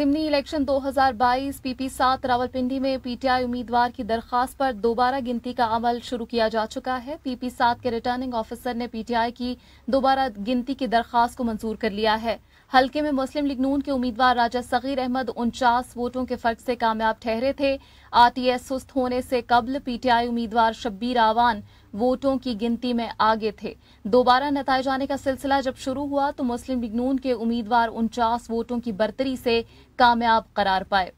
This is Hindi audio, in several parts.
जिमनी इलेक्शन 2022 पीपी सात रावलपिंडी में पीटीआई उम्मीदवार की दरखास्त पर दोबारा गिनती का अमल शुरू किया जा चुका है पीपी सात के रिटर्निंग ऑफिसर ने पीटीआई की दोबारा गिनती की दरखास्त को मंजूर कर लिया है हल्के में मुस्लिम लीग नून के उम्मीदवार राजा सगीर अहमद उनचास वोटों के फर्क से कामयाब ठहरे थे आरटीएस सुस्त होने से कबल पीटीआई उम्मीदवार शब्बीर आवान वोटों की गिनती में आगे थे दोबारा नतज आने का सिलसिला जब शुरू हुआ तो मुस्लिम लीग नून के उम्मीदवार उनचास वोटों की बर्तरी से कामयाब करार पाये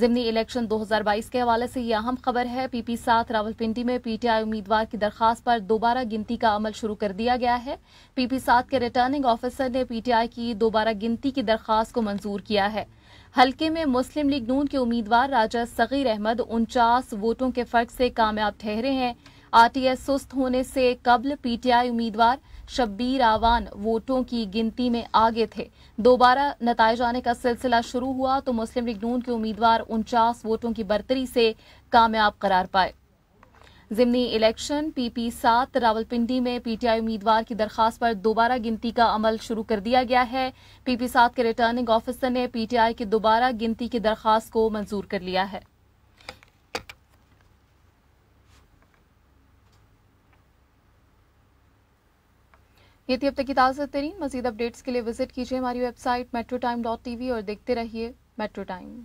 जिमनी इलेक्शन 2022 के हवाले से यह अहम खबर है पीपी सात रावलपिंडी में पीटीआई उम्मीदवार की दरखास्त पर दोबारा गिनती का अमल शुरू कर दिया गया है पीपी सात के रिटर्निंग ऑफिसर ने पीटीआई की दोबारा गिनती की दरखास्त को मंजूर किया है हल्के में मुस्लिम लीग नून के उम्मीदवार राजा सगीर अहमद उनचास वोटों के फर्क से कामयाब ठहरे हैं आरटीएस सुस्त होने से कबल पीटीआई उम्मीदवार शब्बीर आवान वोटों की गिनती में आगे थे दोबारा नतज आने का सिलसिला शुरू हुआ तो मुस्लिम लीग नून के उम्मीदवार उनचास वोटों की बर्तरी से कामयाब करार पाए जिमनी इलेक्शन पीपी सात रावलपिंडी में पीटीआई उम्मीदवार की दरखास्त पर दोबारा गिनती का अमल शुरू कर दिया गया है पीपी सात के रिटर्निंग ऑफिसर ने पीटीआई की दोबारा गिनती की दरखास्त को मंजूर कर लिया है ये थी अब तक की ताज़ा तरीन मजीद अपडेट्स के लिए विजिट कीजिए हमारी website metro time dot T V और देखते रहिए मेट्रो टाइम